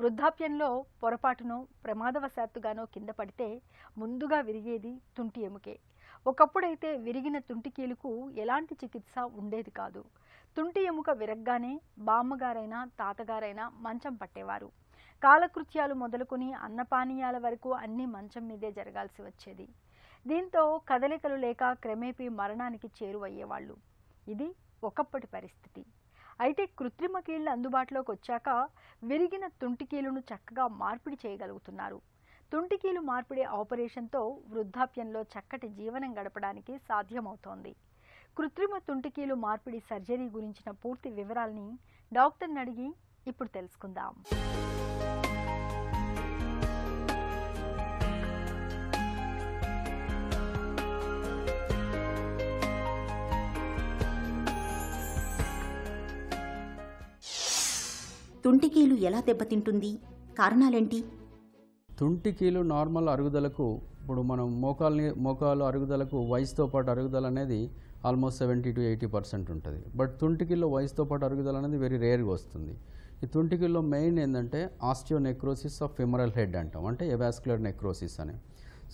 వృద్ధాప్యంలో పొరపాటునో ప్రమాదవశాత్తుగానో కింద పడితే ముందుగా విరిగేది తుంటి ఎముకే ఒకప్పుడైతే విరిగిన తుంటికీలకు ఎలాంటి చికిత్స ఉండేది కాదు తుంటి ఎముక విరగ్గానే బామ్మగారైనా తాతగారైనా మంచం పట్టేవారు కాలకృత్యాలు మొదలుకొని అన్నపానీయాల వరకు అన్నీ మంచం మీదే జరగాల్సి వచ్చేది దీంతో కదలికలు లేక క్రమేపీ మరణానికి చేరువయ్యేవాళ్ళు ఇది ఒకప్పటి పరిస్థితి అయితే కృత్రిమ కీళ్ళు అందుబాటులోకి వచ్చాక విరిగిన తుంటికీలును చక్కగా మార్పిడి చేయగలుగుతున్నారు తుంటికీలు మార్పిడి ఆపరేషన్తో వృద్ధాప్యంలో చక్కటి జీవనం గడపడానికి సాధ్యమవుతోంది కృత్రిమ తుంటికీలు మార్పిడి సర్జరీ గురించిన పూర్తి వివరాల్ని డాక్టర్ని అడిగి ఇప్పుడు తెలుసుకుందాం తుంటికీలు ఎలా దెబ్బతింటుంది కారణాలేంటి తుంటికీలు నార్మల్ అరుగుదలకు ఇప్పుడు మనం మోకాల్ని మోకాలు అరుగుదలకు వయసుతో పాటు అరుగుదల అనేది almost seventy to eighty percent ఉంటుంది బట్ తుంటికిల్లో వయసుతో పాటు అరుగుదల అనేది వెరీ రేర్గా వస్తుంది ఈ తుంటికిల్లో మెయిన్ ఏంటంటే osteo necrosis of femoral head అంటాం అంటే ఎవాస్కులర్ నెక్రోసిస్ అని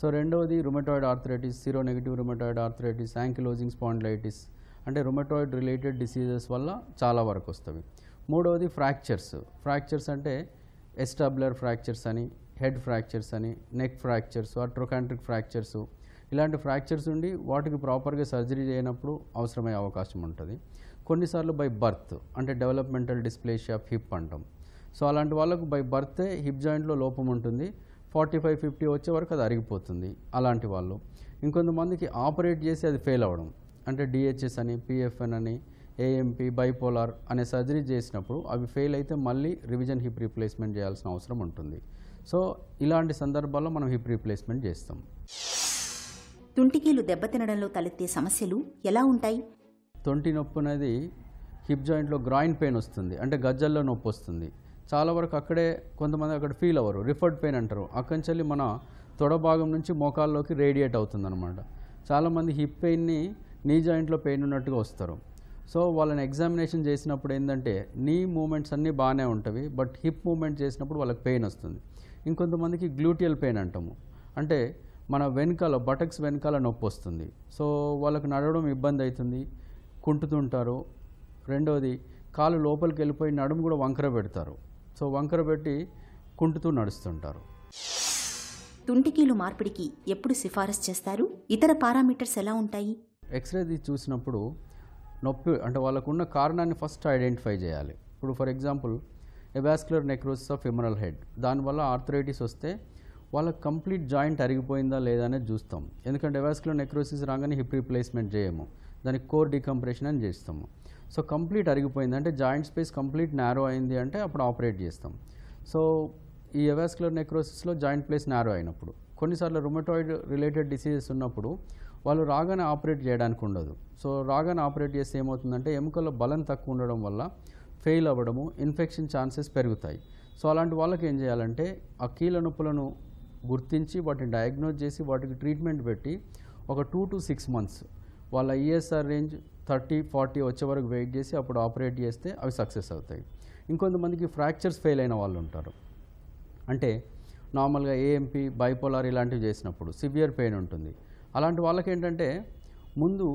సో రెండవది rheumatoid arthritis sero negative rheumatoid arthritis ankylosing spondylitis అంటే రుమెటాయిడ్ రిలేటెడ్ డిసీజెస్ వల్ల చాలా వరకు వస్తుంది మూడవది ఫ్రాక్చర్స్ ఫ్రాక్చర్స్ అంటే ఎస్టాబ్లర్ ఫ్రాక్చర్స్ అని హెడ్ ఫ్రాక్చర్స్ అని నెక్ ఫ్రాక్చర్స్ అట్రోకాంట్రిక్ ఫ్రాక్చర్స్ ఇలాంటి ఫ్రాక్చర్స్ ఉండి వాటికి ప్రాపర్గా సర్జరీ చేయనప్పుడు అవసరమయ్యే అవకాశం ఉంటుంది కొన్నిసార్లు బై బర్త్ అంటే డెవలప్మెంటల్ డిస్ప్లేస్ ఆఫ్ హిప్ అంటాం సో అలాంటి వాళ్ళకు బై బర్తే హిప్ జాయింట్లో లోపం ఉంటుంది ఫార్టీ ఫైవ్ ఫిఫ్టీ వచ్చే వరకు అది అరిగిపోతుంది అలాంటి వాళ్ళు ఇంకొంతమందికి ఆపరేట్ చేసి అది ఫెయిల్ అవ్వడం అంటే డిహెచ్ఎస్ అని పిఎఫ్ఎన్ అని ఏఎంపీ బైపోలార్ అనే సర్జరీ చేసినప్పుడు అవి ఫెయిల్ అయితే మళ్ళీ రివిజన్ హిప్ రీప్లేస్మెంట్ చేయాల్సిన అవసరం ఉంటుంది సో ఇలాంటి సందర్భాల్లో మనం హిప్ రీప్లేస్మెంట్ చేస్తాం తుంటికీలు దెబ్బతినడంలో తలెత్తే సమస్యలు ఎలా ఉంటాయి తొంటి నొప్పి అనేది హిప్ జాయింట్లో గ్రాయిన్ పెయిన్ వస్తుంది అంటే గజ్జల్లో నొప్పి వస్తుంది చాలా వరకు అక్కడే కొంతమంది అక్కడ ఫీల్ అవ్వరు రిఫర్డ్ పెయిన్ అంటారు అక్కడి నుంచి మన తొడ భాగం నుంచి మోకాల్లోకి రేడియేట్ అవుతుంది అనమాట చాలామంది హిప్ పెయిన్ని నీ జాయింట్లో పెయిన్ ఉన్నట్టుగా వస్తారు సో వాళ్ళని ఎగ్జామినేషన్ చేసినప్పుడు ఏంటంటే నీ మూమెంట్స్ అన్నీ బాగానే ఉంటవి బట్ హిప్ మూమెంట్ చేసినప్పుడు వాళ్ళకి పెయిన్ వస్తుంది ఇంకొంతమందికి గ్లూటియల్ పెయిన్ అంటాము అంటే మన వెనకాల బటక్స్ వెనకాల నొప్పి వస్తుంది సో వాళ్ళకి నడవడం ఇబ్బంది అవుతుంది కుంటుతుంటారు రెండవది కాలు లోపలికి వెళ్ళిపోయి నడుము కూడా వంకర పెడతారు సో వంకర పెట్టి కుంటుతూ నడుస్తుంటారు తుంటికీలు మార్పిడికి ఎప్పుడు సిఫారసు చేస్తారు ఇతర పారామీటర్స్ ఎలా ఉంటాయి ఎక్స్రే చూసినప్పుడు నొప్పి అంటే వాళ్ళకున్న కారణాన్ని ఫస్ట్ ఐడెంటిఫై చేయాలి ఇప్పుడు for example avascular necrosis of femoral head దానివల్ల ఆర్థరైటిస్ వస్తే వాళ్ళకి కంప్లీట్ జాయింట్ అరిగిపోయిందా లేదా అనేది చూస్తాం ఎందుకంటే ఎవాస్కులర్ నెక్రోసిస్ రాగానే హిప్ రీప్లేస్మెంట్ చేయము దానికి కోర్ డికంప్రెషన్ అని చేస్తాము సో కంప్లీట్ అరిగిపోయింది అంటే జాయింట్ స్పేస్ కంప్లీట్ నారో అయింది అంటే అప్పుడు ఆపరేట్ చేస్తాం సో ఈ ఎవాస్కులర్ నెక్రోసిస్లో జాయింట్ ప్లేస్ నారో అయినప్పుడు కొన్నిసార్లు రుమటాయిడ్ రిలేటెడ్ డిసీజెస్ ఉన్నప్పుడు వాళ్ళు రాగానే ఆపరేట్ చేయడానికి ఉండదు సో రాగానే ఆపరేట్ చేస్తే ఏమవుతుందంటే ఎముకల్లో బలం తక్కువ ఉండడం వల్ల ఫెయిల్ అవ్వడము ఇన్ఫెక్షన్ ఛాన్సెస్ పెరుగుతాయి సో అలాంటి వాళ్ళకి ఏం చేయాలంటే ఆ కీళ్ళ నొప్పులను గుర్తించి వాటిని డయాగ్నోజ్ చేసి వాటికి ట్రీట్మెంట్ పెట్టి ఒక టూ టు సిక్స్ మంత్స్ వాళ్ళ ఈఎస్ఆర్ రేంజ్ థర్టీ ఫార్టీ వచ్చే వరకు వెయిట్ చేసి అప్పుడు ఆపరేట్ చేస్తే అవి సక్సెస్ అవుతాయి ఇంకొంతమందికి ఫ్రాక్చర్స్ ఫెయిల్ అయిన వాళ్ళు ఉంటారు అంటే నార్మల్గా ఏఎంపీ బైపోలార్ ఇలాంటివి చేసినప్పుడు సివియర్ పెయిన్ ఉంటుంది అలాంటి వాళ్ళకి ఏంటంటే ముందు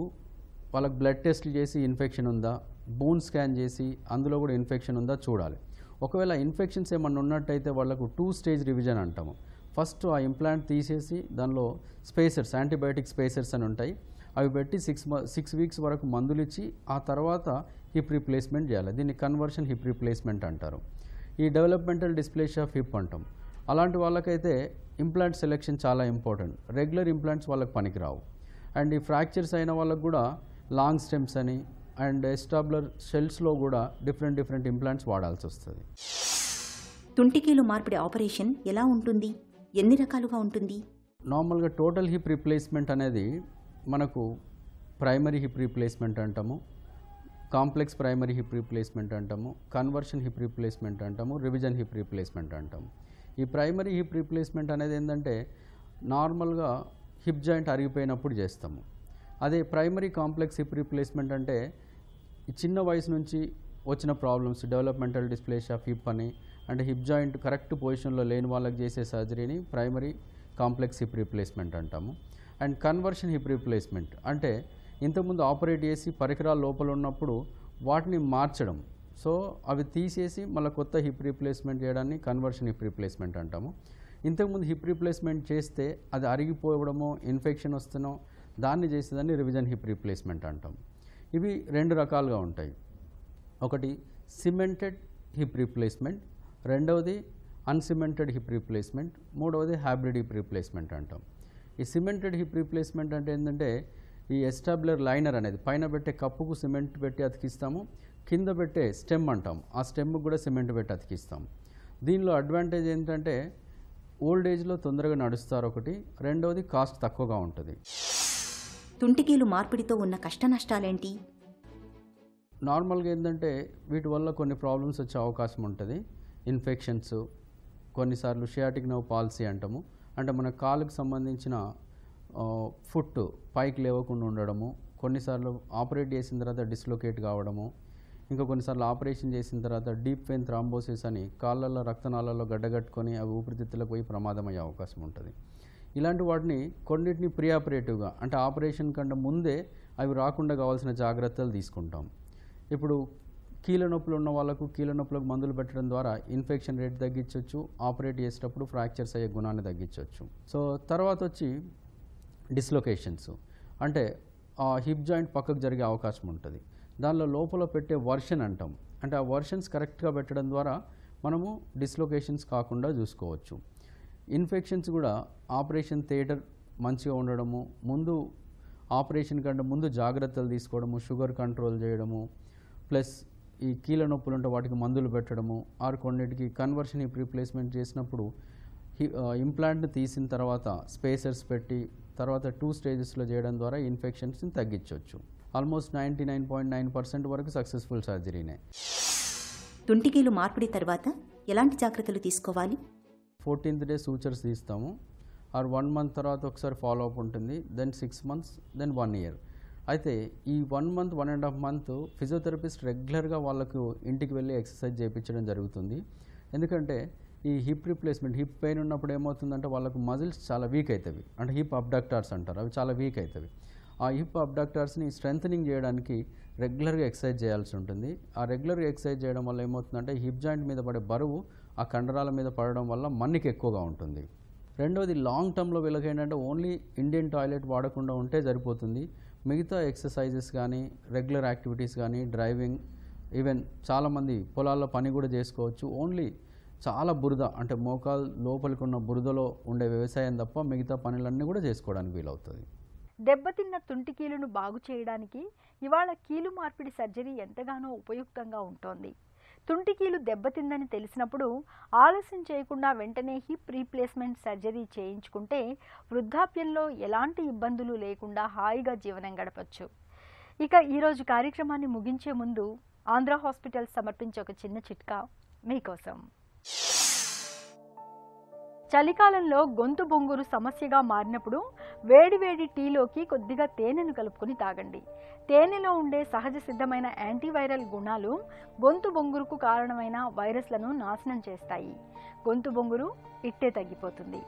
వాళ్ళకి బ్లడ్ టెస్ట్లు చేసి ఇన్ఫెక్షన్ ఉందా బోన్ స్కాన్ చేసి అందులో కూడా ఇన్ఫెక్షన్ ఉందా చూడాలి ఒకవేళ ఇన్ఫెక్షన్స్ ఏమన్నా ఉన్నట్టయితే వాళ్ళకు టూ స్టేజ్ రివిజన్ అంటాము ఫస్ట్ ఆ ఇంప్లాంట్ తీసేసి దానిలో స్పేసర్స్ యాంటీబయాటిక్ స్పేసర్స్ అని ఉంటాయి అవి పెట్టి సిక్స్ సిక్స్ వీక్స్ వరకు మందులు ఇచ్చి ఆ తర్వాత హిప్ రీప్లేస్మెంట్ చేయాలి దీన్ని కన్వర్షన్ హిప్ రీప్లేస్మెంట్ అంటారు ఈ డెవలప్మెంటల్ డిస్ప్లేస్ ఆఫ్ హిప్ అంటాం అలాంటి వాళ్ళకైతే ఇంప్లాంట్ సెలెక్షన్ చాలా ఇంపార్టెంట్ రెగ్యులర్ ఇంప్లాంట్స్ వాళ్ళకి పనికిరావు అండ్ ఈ ఫ్రాక్చర్స్ అయిన వాళ్ళకు కూడా లాంగ్ స్టెమ్స్ అని అండ్ ఎస్టాబ్లర్ షెల్స్లో కూడా డిఫరెంట్ డిఫరెంట్ ఇంప్లాంట్స్ వాడాల్సి వస్తుంది తుంటికీలు మార్పిడి ఆపరేషన్ ఎలా ఉంటుంది ఎన్ని రకాలుగా ఉంటుంది నార్మల్గా టోటల్ హిప్ రీప్లేస్మెంట్ అనేది మనకు ప్రైమరీ హిప్ రీప్లేస్మెంట్ అంటాము కాంప్లెక్స్ ప్రైమరీ హిప్ రీప్లేస్మెంట్ అంటాము కన్వర్షన్ హిప్ రీప్లేస్మెంట్ అంటాము రివిజన్ హిప్ రీప్లేస్మెంట్ అంటాము ఈ ప్రైమరీ హిప్ రీప్లేస్మెంట్ అనేది ఏంటంటే నార్మల్గా హిప్ జాయింట్ అరిగిపోయినప్పుడు చేస్తాము అదే ప్రైమరీ కాంప్లెక్స్ హిప్ రీప్లేస్మెంట్ అంటే చిన్న వయసు నుంచి వచ్చిన problems developmental displace of hip అని అంటే హిప్ జాయింట్ కరెక్ట్ పొజిషన్లో లేని వాళ్ళకి చేసే సర్జరీని ప్రైమరీ కాంప్లెక్స్ హిప్ రీప్లేస్మెంట్ అంటాము అండ్ కన్వర్షన్ హిప్ రీప్లేస్మెంట్ అంటే ఇంతకుముందు ఆపరేట్ చేసి పరికరాలు లోపల ఉన్నప్పుడు వాటిని మార్చడం సో అవి తీసేసి మళ్ళీ కొత్త హిప్ రీప్లేస్మెంట్ చేయడాన్ని కన్వర్షన్ హిప్ రీప్లేస్మెంట్ అంటాము ఇంతకుముందు హిప్ రీప్లేస్మెంట్ చేస్తే అది అరిగిపోవడమో ఇన్ఫెక్షన్ వస్తునో దాన్ని చేసేదాన్ని రివిజన్ హిప్ రీప్లేస్మెంట్ అంటాం ఇవి రెండు రకాలుగా ఉంటాయి ఒకటి సిమెంటెడ్ హిప్ రీప్లేస్మెంట్ రెండవది అన్సిమెంటెడ్ హిప్ రీప్లేస్మెంట్ మూడవది హ్యాబ్రిడ్ హిప్ రీప్లేస్మెంట్ అంటాం ఈ సిమెంటెడ్ హిప్ రీప్లేస్మెంట్ అంటే ఏంటంటే ఈ ఎస్టాబ్లర్ లైనర్ అనేది పైన పెట్టే కప్పుకు సిమెంట్ పెట్టి అతికిస్తాము కింద పెట్టే స్టెమ్ అంటాం ఆ స్టెమ్ కూడా సిమెంట్ పెట్టి అతికిస్తాం దీనిలో అడ్వాంటేజ్ ఏంటంటే ఓల్డ్ ఏజ్లో తొందరగా నడుస్తారు ఒకటి రెండవది కాస్ట్ తక్కువగా ఉంటుంది తుంటికీలు మార్పిడితో ఉన్న కష్ట నష్టాలేంటి నార్మల్గా ఏంటంటే వీటి వల్ల కొన్ని ప్రాబ్లమ్స్ వచ్చే అవకాశం ఉంటుంది ఇన్ఫెక్షన్స్ కొన్నిసార్లు షియాటిక్ నవ్ పాలసీ అంటాము అంటే మన కాలుకు సంబంధించిన ఫుట్ పైకి లేవకుండా ఉండడము కొన్నిసార్లు ఆపరేట్ చేసిన తర్వాత డిస్లోకేట్ కావడము ఇంకా కొన్నిసార్లు ఆపరేషన్ చేసిన తర్వాత డీప్ వెయిన్ థ్రాంబోసిస్ అని కాళ్ళల్లో రక్తనాళాల్లో గడ్డగట్టుకొని అవి ఊపిరితిత్తులకు పోయి ప్రమాదం అయ్యే అవకాశం ఉంటుంది ఇలాంటి వాటిని కొన్నింటిని ప్రియాపరేటివ్గా అంటే ఆపరేషన్ కంటే ముందే అవి రాకుండా కావాల్సిన జాగ్రత్తలు తీసుకుంటాం ఇప్పుడు కీళ్ళ నొప్పులు ఉన్న వాళ్ళకు కీళ్ళ నొప్పులకు మందులు పెట్టడం ద్వారా ఇన్ఫెక్షన్ రేట్ తగ్గించవచ్చు ఆపరేట్ చేసేటప్పుడు ఫ్రాక్చర్స్ అయ్యే గుణాన్ని తగ్గించవచ్చు సో తర్వాత వచ్చి డిస్లొకేషన్స్ అంటే ఆ హిప్ జాయింట్ పక్కకు జరిగే అవకాశం ఉంటుంది దానిలో లోపల పెట్టే వర్షన్ అంటాం అంటే ఆ వర్షన్స్ కరెక్ట్గా పెట్టడం ద్వారా మనము డిస్లొకేషన్స్ కాకుండా చూసుకోవచ్చు ఇన్ఫెక్షన్స్ కూడా ఆపరేషన్ థియేటర్ మంచిగా ఉండడము ముందు ఆపరేషన్ కంటే ముందు జాగ్రత్తలు తీసుకోవడము షుగర్ కంట్రోల్ చేయడము ప్లస్ ఈ కీళ్ళ నొప్పులు ఉంటే వాటికి మందులు పెట్టడము ఆరు కొన్నిటికి కన్వర్షన్ హిప్ రీప్లేస్మెంట్ చేసినప్పుడు ఇంప్లాంట్ని తీసిన తర్వాత స్పేసర్స్ పెట్టి తర్వాత టూ స్టేజెస్లో చేయడం ద్వారా ఇన్ఫెక్షన్స్ని తగ్గించవచ్చు almost ninety nine point nine percent వరకు సక్సెస్ఫుల్ సర్జరీనే తుంటికీలు మార్పిడి తర్వాత ఎలాంటి జాగ్రత్తలు తీసుకోవాలి ఫోర్టీన్త్ డే సూచర్స్ తీస్తాము ఆర్ వన్ మంత్ తర్వాత ఒకసారి ఫాలో అప్ ఉంటుంది then six months then one year అయితే ఈ one month one and half month physiotherapist రెగ్యులర్గా వాళ్ళకు ఇంటికి వెళ్ళి ఎక్సర్సైజ్ చేయించడం జరుగుతుంది ఎందుకంటే ఈ హిప్ రిప్లేస్మెంట్ హిప్ పెయిన్ ఉన్నప్పుడు ఏమవుతుందంటే వాళ్ళకు మజిల్స్ చాలా వీక్ అవుతుంది అంటే హిప్ అబ్డక్టార్స్ అంటారు అవి చాలా వీక్ అవుతాయి ఆ హిప్ అబ్డక్టర్స్ని స్ట్రెంథనింగ్ చేయడానికి రెగ్యులర్గా ఎక్సర్సైజ్ చేయాల్సి ఉంటుంది ఆ రెగ్యులర్గా ఎక్సర్సైజ్ చేయడం వల్ల ఏమవుతుందంటే హిప్ జాయింట్ మీద పడే బరువు ఆ కండరాల మీద పడడం వల్ల మన్నికి ఎక్కువగా ఉంటుంది రెండవది లాంగ్ టర్మ్లో వీళ్ళకి ఏంటంటే ఓన్లీ ఇండియన్ టాయిలెట్ వాడకుండా ఉంటే సరిపోతుంది మిగతా ఎక్సర్సైజెస్ కానీ రెగ్యులర్ యాక్టివిటీస్ కానీ డ్రైవింగ్ ఈవెన్ చాలామంది పొలాల్లో పని కూడా చేసుకోవచ్చు ఓన్లీ చాలా బురద అంటే మోకాల్ లోపలికి ఉన్న బురదలో ఉండే వ్యవసాయం తప్ప మిగతా పనులన్నీ కూడా చేసుకోవడానికి వీలవుతుంది దెబ్బతిన్న తుంటికీలును బాగు చేయడానికి ఇవాళ కీలు మార్పిడి సర్జరీ ఎంతగానో ఉపయుక్తంగా ఉంటుంది తుంటికీలు దెబ్బతిందని తెలిసినప్పుడు ఆలస్యం చేయకుండా వెంటనే హిప్ రీప్లేస్మెంట్ సర్జరీ చేయించుకుంటే వృద్ధాప్యంలో ఎలాంటి ఇబ్బందులు లేకుండా హాయిగా జీవనం గడపచ్చు ఇక ఈరోజు కార్యక్రమాన్ని ముగించే ముందు ఆంధ్ర హాస్పిటల్ సమర్పించే ఒక చిన్న చిట్కా మీకోసం చలికాలంలో గొంతు బొంగురు సమస్యగా మారినప్పుడు వేడివేడి టీలోకి కొద్దిగా తేనెను కలుపుకొని తాగండి తేనెలో ఉండే సహజ సిద్ధమైన యాంటీవైరల్ గుణాలు గొంతు బొంగురుకు కారణమైన వైరస్లను నాశనం చేస్తాయి గొంతు బొంగురు ఇట్టే తగ్గిపోతుంది